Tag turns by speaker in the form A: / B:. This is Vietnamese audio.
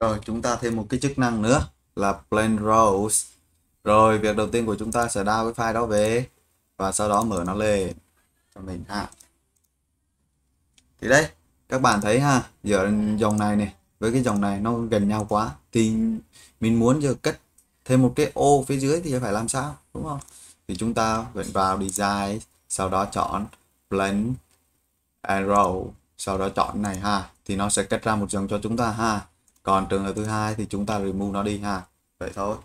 A: Rồi chúng ta thêm một cái chức năng nữa là plain rows. Rồi việc đầu tiên của chúng ta sẽ download cái file đó về và sau đó mở nó lên cho mình ha. Thì đây, các bạn thấy ha, giữa dòng này này với cái dòng này nó gần nhau quá thì mình muốn giờ cất thêm một cái ô phía dưới thì phải làm sao đúng không? Thì chúng ta vẫn vào design, sau đó chọn blend arrow, sau đó chọn này ha thì nó sẽ cất ra một dòng cho chúng ta ha còn trường hợp thứ hai thì chúng ta remove nó đi ha vậy thôi